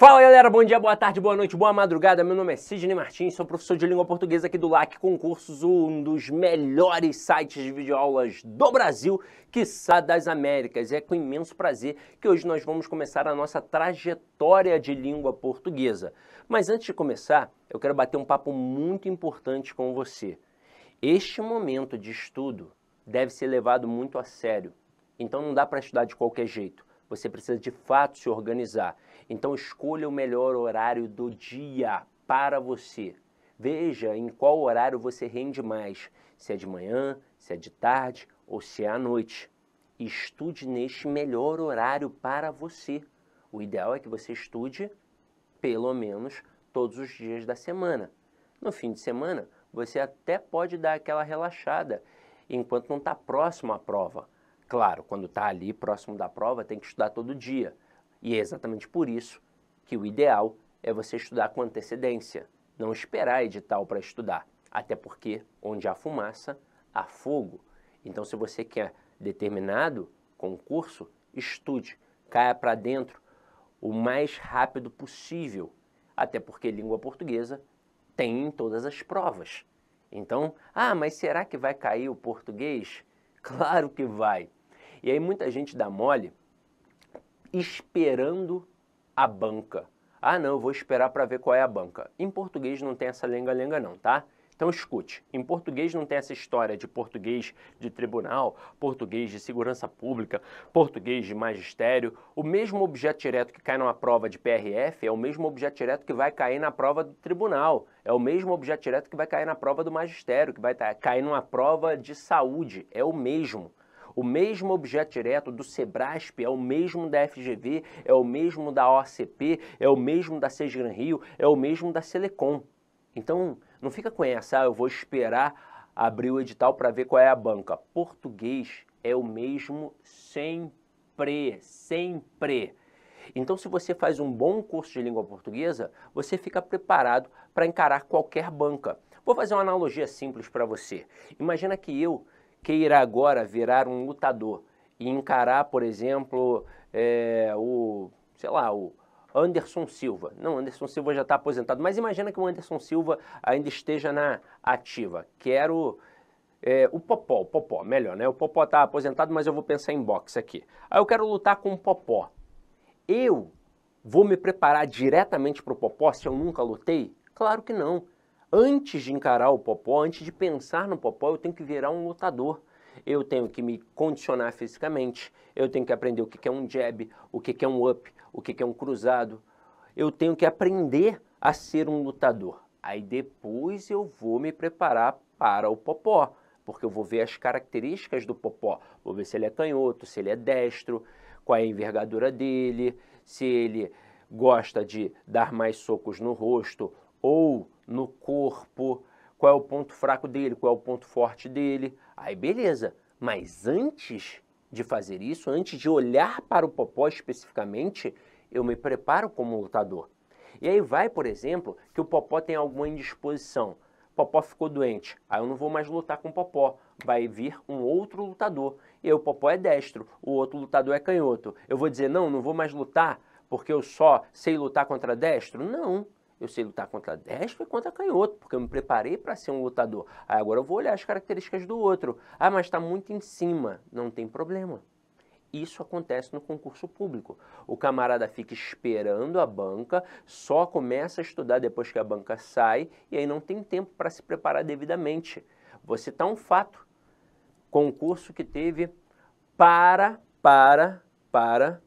Fala galera, bom dia, boa tarde, boa noite, boa madrugada. Meu nome é Sidney Martins, sou professor de língua portuguesa aqui do LAC Concursos, um dos melhores sites de videoaulas do Brasil, quiçá das Américas. É com imenso prazer que hoje nós vamos começar a nossa trajetória de língua portuguesa. Mas antes de começar, eu quero bater um papo muito importante com você. Este momento de estudo deve ser levado muito a sério, então não dá para estudar de qualquer jeito. Você precisa de fato se organizar. Então escolha o melhor horário do dia para você. Veja em qual horário você rende mais, se é de manhã, se é de tarde ou se é à noite. Estude neste melhor horário para você. O ideal é que você estude pelo menos todos os dias da semana. No fim de semana, você até pode dar aquela relaxada enquanto não está próximo à prova. Claro, quando está ali próximo da prova, tem que estudar todo dia. E é exatamente por isso que o ideal é você estudar com antecedência, não esperar edital para estudar. Até porque onde há fumaça, há fogo. Então, se você quer determinado concurso, estude, caia para dentro o mais rápido possível. Até porque língua portuguesa tem em todas as provas. Então, ah, mas será que vai cair o português? Claro que vai. E aí muita gente dá mole esperando a banca. Ah, não, eu vou esperar para ver qual é a banca. Em português não tem essa lenga-lenga não, tá? Então escute, em português não tem essa história de português de tribunal, português de segurança pública, português de magistério. O mesmo objeto direto que cai numa prova de PRF é o mesmo objeto direto que vai cair na prova do tribunal, é o mesmo objeto direto que vai cair na prova do magistério, que vai cair numa prova de saúde, é o mesmo. O mesmo objeto direto do Sebrasp é o mesmo da FGV, é o mesmo da OCP, é o mesmo da Sesgran Rio, é o mesmo da Selecom. Então, não fica com essa, ah, eu vou esperar abrir o edital para ver qual é a banca. Português é o mesmo sempre, sempre. Então, se você faz um bom curso de língua portuguesa, você fica preparado para encarar qualquer banca. Vou fazer uma analogia simples para você. Imagina que eu queira agora virar um lutador e encarar, por exemplo, é, o, sei lá, o Anderson Silva. Não, Anderson Silva já está aposentado, mas imagina que o Anderson Silva ainda esteja na ativa. Quero é, o Popó, o Popó, melhor, né? O Popó está aposentado, mas eu vou pensar em boxe aqui. Aí eu quero lutar com o Popó. Eu vou me preparar diretamente para o Popó se eu nunca lutei? Claro que não antes de encarar o popó, antes de pensar no popó, eu tenho que virar um lutador. Eu tenho que me condicionar fisicamente, eu tenho que aprender o que é um jab, o que é um up, o que é um cruzado. Eu tenho que aprender a ser um lutador. Aí depois eu vou me preparar para o popó, porque eu vou ver as características do popó. Vou ver se ele é canhoto, se ele é destro, qual é a envergadura dele, se ele gosta de dar mais socos no rosto ou no corpo, qual é o ponto fraco dele, qual é o ponto forte dele. Aí beleza, mas antes de fazer isso, antes de olhar para o popó especificamente, eu me preparo como lutador. E aí vai, por exemplo, que o popó tem alguma indisposição. Popó ficou doente, aí eu não vou mais lutar com o Popó. Vai vir um outro lutador. E aí o Popó é destro, o outro lutador é canhoto. Eu vou dizer, não, não vou mais lutar porque eu só sei lutar contra destro? Não. Eu sei lutar contra destro e contra canhoto, porque eu me preparei para ser um lutador. Aí agora eu vou olhar as características do outro. Ah, mas está muito em cima. Não tem problema. Isso acontece no concurso público. O camarada fica esperando a banca, só começa a estudar depois que a banca sai e aí não tem tempo para se preparar devidamente. Você tá um fato. Concurso que teve para, para, para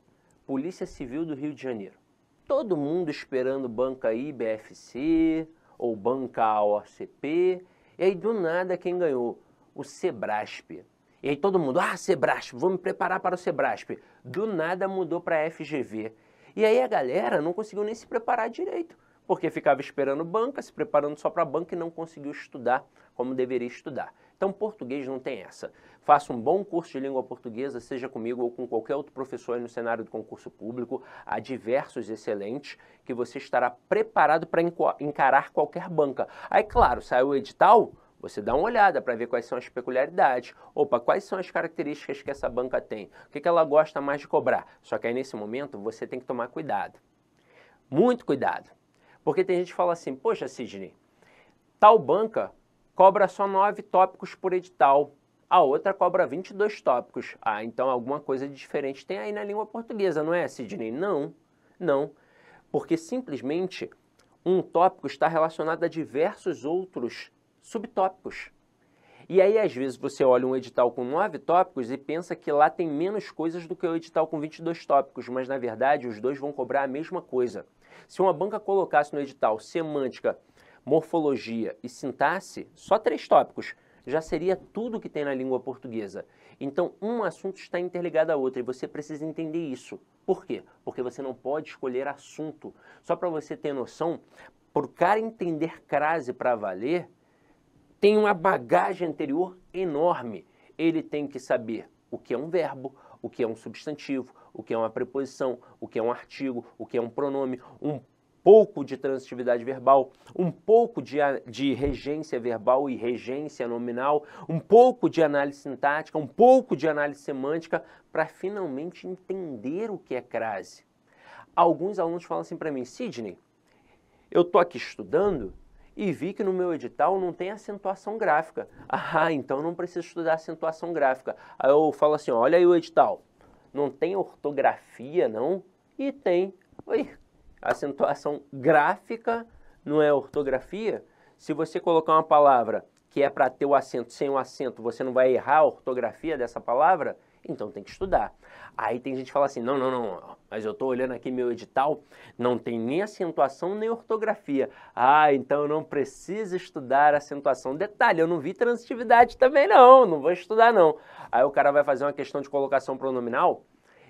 Polícia Civil do Rio de Janeiro. Todo mundo esperando banca IBFC ou banca OCP. E aí, do nada, quem ganhou? O Sebrasp. E aí todo mundo, ah, Sebrasp, vou me preparar para o Sebrasp. Do nada mudou para a FGV. E aí a galera não conseguiu nem se preparar direito, porque ficava esperando banca, se preparando só para banca e não conseguiu estudar como deveria estudar. Então, português não tem essa. Faça um bom curso de língua portuguesa, seja comigo ou com qualquer outro professor no cenário do concurso público. Há diversos excelentes que você estará preparado para encarar qualquer banca. Aí, claro, saiu o edital, você dá uma olhada para ver quais são as peculiaridades. Opa, quais são as características que essa banca tem? O que, que ela gosta mais de cobrar? Só que aí, nesse momento, você tem que tomar cuidado. Muito cuidado. Porque tem gente que fala assim, poxa, Sidney, tal banca cobra só 9 tópicos por edital, a outra cobra 22 tópicos. Ah, então alguma coisa diferente tem aí na língua portuguesa, não é, Sidney? Não, não. Porque simplesmente um tópico está relacionado a diversos outros subtópicos. E aí, às vezes, você olha um edital com nove tópicos e pensa que lá tem menos coisas do que o edital com 22 tópicos, mas na verdade os dois vão cobrar a mesma coisa. Se uma banca colocasse no edital semântica morfologia e sintaxe, só três tópicos, já seria tudo que tem na língua portuguesa. Então, um assunto está interligado a outro e você precisa entender isso. Por quê? Porque você não pode escolher assunto. Só para você ter noção, para o cara entender crase para valer, tem uma bagagem anterior enorme. Ele tem que saber o que é um verbo, o que é um substantivo, o que é uma preposição, o que é um artigo, o que é um pronome, um pouco de transitividade verbal, um pouco de, de regência verbal e regência nominal, um pouco de análise sintática, um pouco de análise semântica, para finalmente entender o que é crase. Alguns alunos falam assim para mim, Sidney, eu estou aqui estudando e vi que no meu edital não tem acentuação gráfica. Ah, então não preciso estudar acentuação gráfica. Aí eu falo assim, olha aí o edital, não tem ortografia não? E tem. Oi, acentuação gráfica, não é ortografia. Se você colocar uma palavra que é para ter o acento sem o acento, você não vai errar a ortografia dessa palavra, então tem que estudar. Aí tem gente que fala assim: não, não, não, mas eu estou olhando aqui meu edital, não tem nem acentuação nem ortografia. Ah, então eu não preciso estudar acentuação. Detalhe, eu não vi transitividade também, não, não vou estudar, não. Aí o cara vai fazer uma questão de colocação pronominal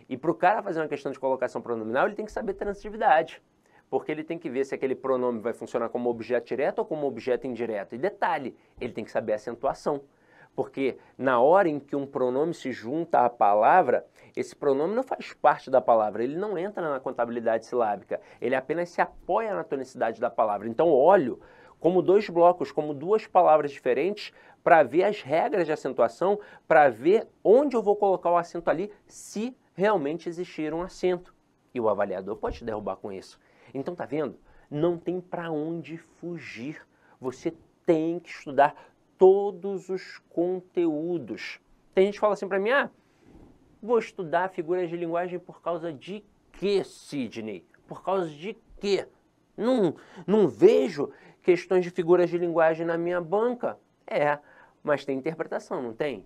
e para o cara fazer uma questão de colocação pronominal, ele tem que saber transitividade. Porque ele tem que ver se aquele pronome vai funcionar como objeto direto ou como objeto indireto. E detalhe, ele tem que saber acentuação. Porque na hora em que um pronome se junta à palavra, esse pronome não faz parte da palavra, ele não entra na contabilidade silábica, ele apenas se apoia na tonicidade da palavra. Então, olho como dois blocos, como duas palavras diferentes, para ver as regras de acentuação, para ver onde eu vou colocar o acento ali, se realmente existir um assento. E o avaliador pode te derrubar com isso. Então, tá vendo? Não tem para onde fugir. Você tem que estudar todos os conteúdos. Tem gente que fala assim para mim: ah, vou estudar figuras de linguagem por causa de quê, Sidney? Por causa de quê? Não, não vejo questões de figuras de linguagem na minha banca. É, mas tem interpretação, não tem?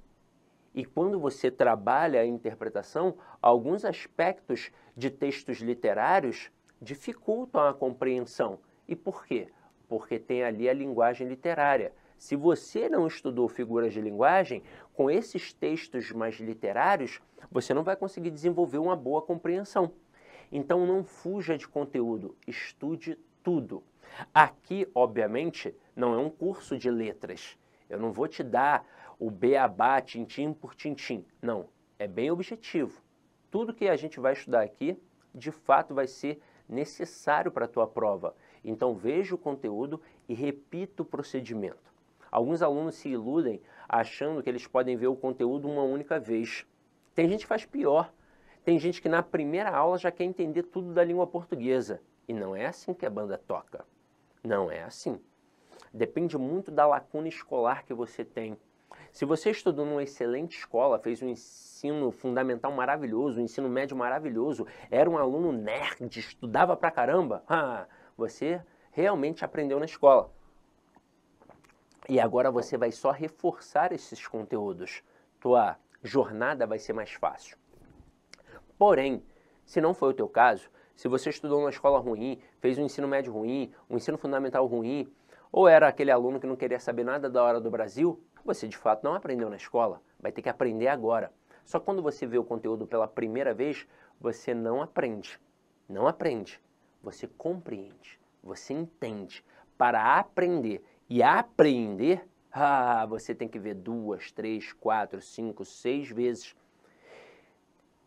E quando você trabalha a interpretação, alguns aspectos de textos literários dificultam a compreensão. E por quê? Porque tem ali a linguagem literária. Se você não estudou figuras de linguagem, com esses textos mais literários, você não vai conseguir desenvolver uma boa compreensão. Então não fuja de conteúdo, estude tudo. Aqui, obviamente, não é um curso de letras. Eu não vou te dar o beabá, tintim por tintim. Não, é bem objetivo. Tudo que a gente vai estudar aqui, de fato, vai ser necessário para a tua prova. Então veja o conteúdo e repita o procedimento. Alguns alunos se iludem achando que eles podem ver o conteúdo uma única vez. Tem gente que faz pior. Tem gente que na primeira aula já quer entender tudo da língua portuguesa. E não é assim que a banda toca. Não é assim. Depende muito da lacuna escolar que você tem. Se você estudou numa excelente escola, fez um ensino fundamental maravilhoso, um ensino médio maravilhoso, era um aluno nerd, estudava pra caramba, ah, você realmente aprendeu na escola. E agora você vai só reforçar esses conteúdos. Tua jornada vai ser mais fácil. Porém, se não foi o teu caso, se você estudou numa escola ruim, fez um ensino médio ruim, um ensino fundamental ruim, ou era aquele aluno que não queria saber nada da hora do Brasil, você de fato não aprendeu na escola, vai ter que aprender agora. Só quando você vê o conteúdo pela primeira vez, você não aprende. Não aprende. Você compreende. Você entende. Para aprender e aprender, ah, você tem que ver duas, três, quatro, cinco, seis vezes.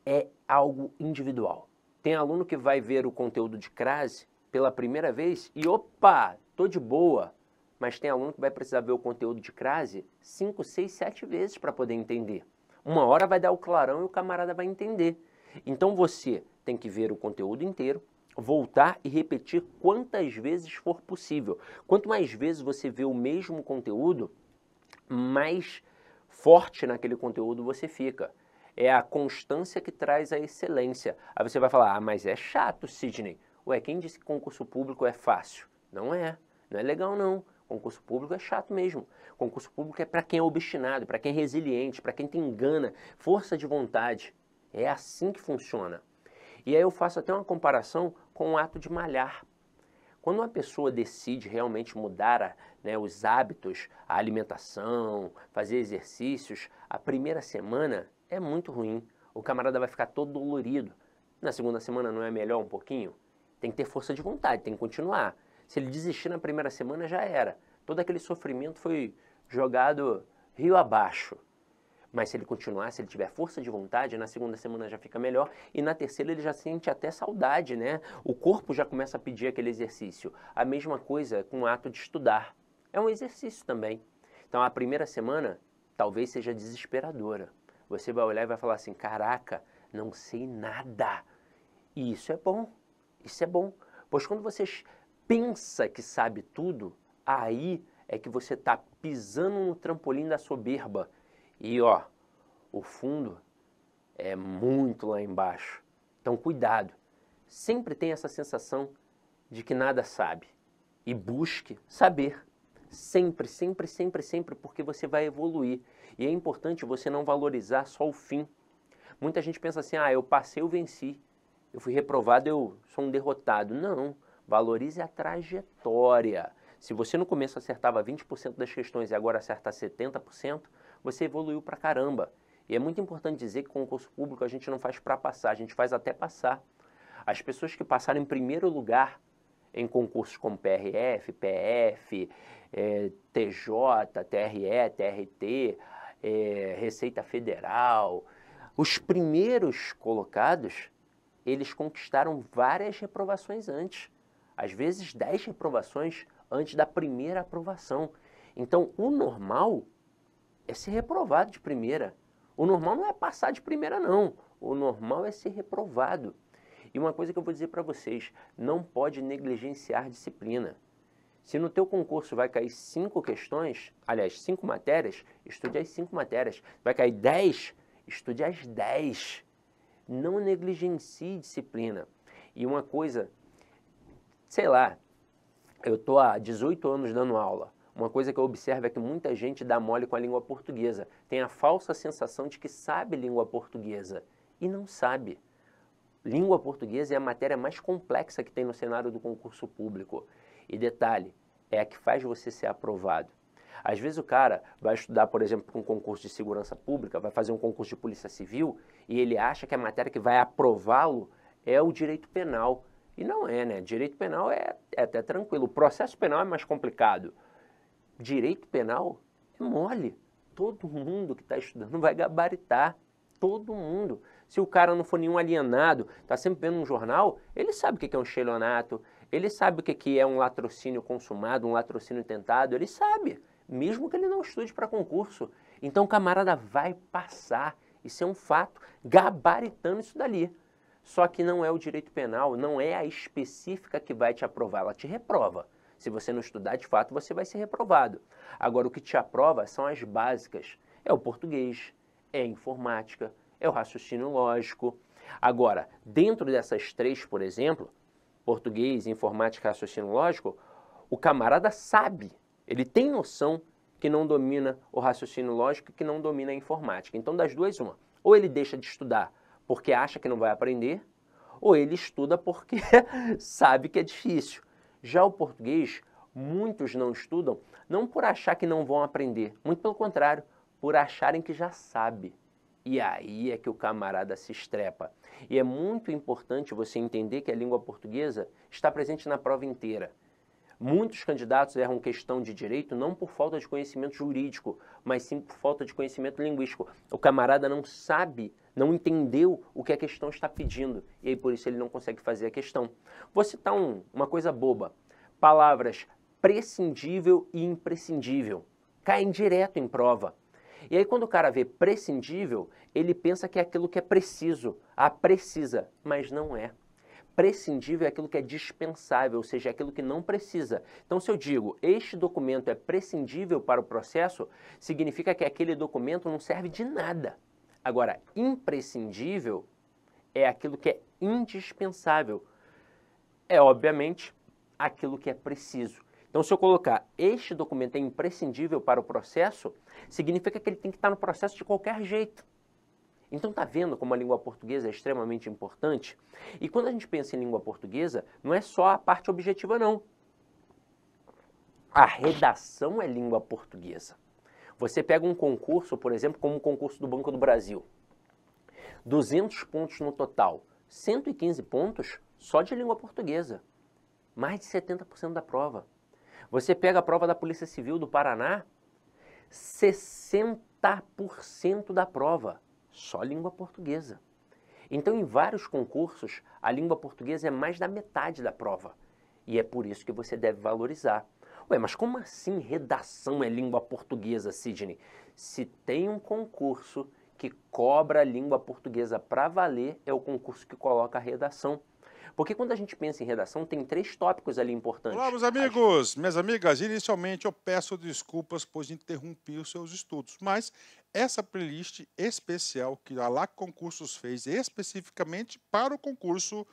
É algo individual. Tem aluno que vai ver o conteúdo de crase pela primeira vez e opa, tô de boa, mas tem aluno que vai precisar ver o conteúdo de crase 5, 6, 7 vezes para poder entender. Uma hora vai dar o clarão e o camarada vai entender. Então você tem que ver o conteúdo inteiro, voltar e repetir quantas vezes for possível. Quanto mais vezes você vê o mesmo conteúdo, mais forte naquele conteúdo você fica. É a constância que traz a excelência. Aí você vai falar: ah, mas é chato, Sidney. Ué, quem disse que concurso público é fácil? Não é. Não é legal, não. Concurso público é chato mesmo. Concurso público é para quem é obstinado, para quem é resiliente, para quem tem gana, força de vontade. É assim que funciona. E aí eu faço até uma comparação com o ato de malhar. Quando uma pessoa decide realmente mudar a, né, os hábitos, a alimentação, fazer exercícios, a primeira semana é muito ruim. O camarada vai ficar todo dolorido. Na segunda semana não é melhor um pouquinho? Tem que ter força de vontade, tem que continuar. Se ele desistir na primeira semana, já era. Todo aquele sofrimento foi jogado rio abaixo. Mas se ele continuar, se ele tiver força de vontade, na segunda semana já fica melhor e na terceira ele já sente até saudade, né? O corpo já começa a pedir aquele exercício. A mesma coisa com o ato de estudar. É um exercício também. Então a primeira semana talvez seja desesperadora. Você vai olhar e vai falar assim: "Caraca, não sei nada". E isso é bom. Isso é bom, pois quando você pensa que sabe tudo, aí é que você está pisando no trampolim da soberba. E ó, o fundo é muito lá embaixo. Então cuidado. Sempre tem essa sensação de que nada sabe e busque saber. Sempre, sempre, sempre, sempre, porque você vai evoluir. E é importante você não valorizar só o fim. Muita gente pensa assim: ah, eu passei, eu venci. Eu fui reprovado, eu sou um derrotado. Não. Valorize a trajetória. Se você no começo acertava 20% das questões e agora acerta 70%, você evoluiu pra caramba. E é muito importante dizer que concurso público a gente não faz para passar, a gente faz até passar. As pessoas que passaram em primeiro lugar em concursos como PRF, PF, eh, TJ, TRE, TRT, eh, Receita Federal, os primeiros colocados, eles conquistaram várias reprovações antes às vezes 10 reprovações antes da primeira aprovação. Então, o normal é ser reprovado de primeira. O normal não é passar de primeira, não. O normal é ser reprovado. E uma coisa que eu vou dizer para vocês, não pode negligenciar disciplina. Se no teu concurso vai cair cinco questões, aliás, cinco matérias, estude as cinco matérias. Vai cair dez, estude as dez. Não negligencie disciplina. E uma coisa sei lá, eu estou há 18 anos dando aula. Uma coisa que eu observo é que muita gente dá mole com a língua portuguesa. Tem a falsa sensação de que sabe língua portuguesa e não sabe. Língua portuguesa é a matéria mais complexa que tem no cenário do concurso público. E detalhe, é a que faz você ser aprovado. Às vezes o cara vai estudar, por exemplo, um concurso de segurança pública, vai fazer um concurso de polícia civil e ele acha que a matéria que vai aprová-lo é o direito penal. E não é, né? Direito penal é, é até tranquilo. O processo penal é mais complicado. Direito penal é mole. Todo mundo que está estudando vai gabaritar. Todo mundo. Se o cara não for nenhum alienado, está sempre vendo um jornal, ele sabe o que é um xelionato, ele sabe o que é um latrocínio consumado, um latrocínio tentado, ele sabe, mesmo que ele não estude para concurso. Então o camarada vai passar, isso é um fato, gabaritando isso dali. Só que não é o direito penal, não é a específica que vai te aprovar, ela te reprova. Se você não estudar, de fato, você vai ser reprovado. Agora, o que te aprova são as básicas: é o português, é a informática, é o raciocínio lógico. Agora, dentro dessas três, por exemplo, português, informática, raciocínio lógico, o camarada sabe, ele tem noção que não domina o raciocínio lógico e que não domina a informática. Então, das duas, uma. Ou ele deixa de estudar porque acha que não vai aprender, ou ele estuda porque sabe que é difícil. Já o português, muitos não estudam não por achar que não vão aprender, muito pelo contrário, por acharem que já sabe. E aí é que o camarada se estrepa. E é muito importante você entender que a língua portuguesa está presente na prova inteira. Muitos candidatos erram questão de direito não por falta de conhecimento jurídico, mas sim por falta de conhecimento linguístico. O camarada não sabe, não entendeu o que a questão está pedindo e aí por isso ele não consegue fazer a questão. Vou citar um, uma coisa boba: palavras prescindível e imprescindível caem direto em prova. E aí, quando o cara vê prescindível, ele pensa que é aquilo que é preciso, a ah, precisa, mas não é prescindível é aquilo que é dispensável, ou seja, é aquilo que não precisa. Então, se eu digo este documento é prescindível para o processo, significa que aquele documento não serve de nada. Agora, imprescindível é aquilo que é indispensável. É, obviamente, aquilo que é preciso. Então, se eu colocar este documento é imprescindível para o processo, significa que ele tem que estar no processo de qualquer jeito. Então tá vendo como a língua portuguesa é extremamente importante? E quando a gente pensa em língua portuguesa, não é só a parte objetiva não. A redação é língua portuguesa. Você pega um concurso, por exemplo, como o concurso do Banco do Brasil. 200 pontos no total, 115 pontos só de língua portuguesa. Mais de 70% da prova. Você pega a prova da Polícia Civil do Paraná, 60% da prova só língua portuguesa. Então, em vários concursos, a língua portuguesa é mais da metade da prova. E é por isso que você deve valorizar. Ué, mas como assim redação é língua portuguesa, Sidney? Se tem um concurso que cobra a língua portuguesa para valer, é o concurso que coloca a redação. Porque quando a gente pensa em redação, tem três tópicos ali importantes. Olá, meus amigos, minhas amigas. Inicialmente, eu peço desculpas, pois interrompi os seus estudos, mas essa playlist especial que a LAC Concursos fez especificamente para o concurso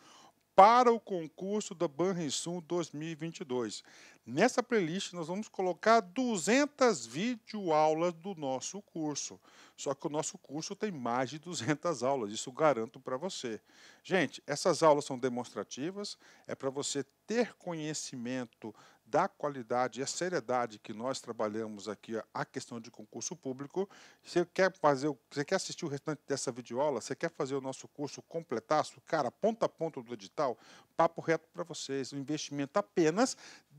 para o concurso da Banrisul 2022. Nessa playlist nós vamos colocar 200 videoaulas do nosso curso. Só que o nosso curso tem mais de 200 aulas, isso garanto para você. Gente, essas aulas são demonstrativas, é para você ter conhecimento da qualidade e a seriedade que nós trabalhamos aqui a questão de concurso público. Você quer fazer, você quer assistir o restante dessa videoaula, você quer fazer o nosso curso completaço, cara, ponta a ponta do edital, papo reto para vocês, um investimento apenas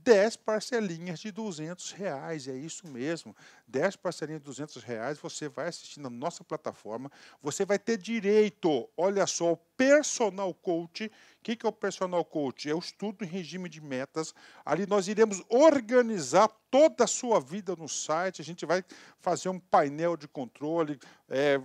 10 parcelinhas de 200 reais, é isso mesmo. 10 parcelinhas de 200 reais, você vai assistir na nossa plataforma, você vai ter direito, olha só, o personal coach. O que, que é o personal coach? É o estudo em regime de metas. Ali nós iremos organizar toda a sua vida no site, a gente vai fazer um painel de controle, é,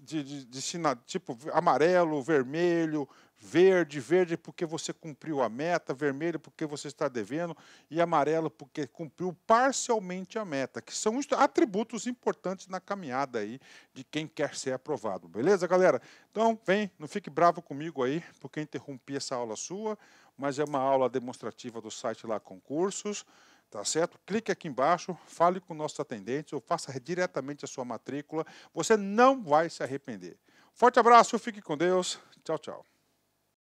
de, de, de, de tipo amarelo, vermelho, verde, verde porque você cumpriu a meta, vermelho porque você está devendo e amarelo porque cumpriu parcialmente a meta, que são atributos importantes na caminhada aí de quem quer ser aprovado. Beleza, galera? Então, vem, não fique bravo comigo aí, porque interrompi essa aula sua, mas é uma aula demonstrativa do site lá concursos. Tá certo? Clique aqui embaixo, fale com nossos atendentes ou faça diretamente a sua matrícula. Você não vai se arrepender. Forte abraço, fique com Deus. Tchau, tchau.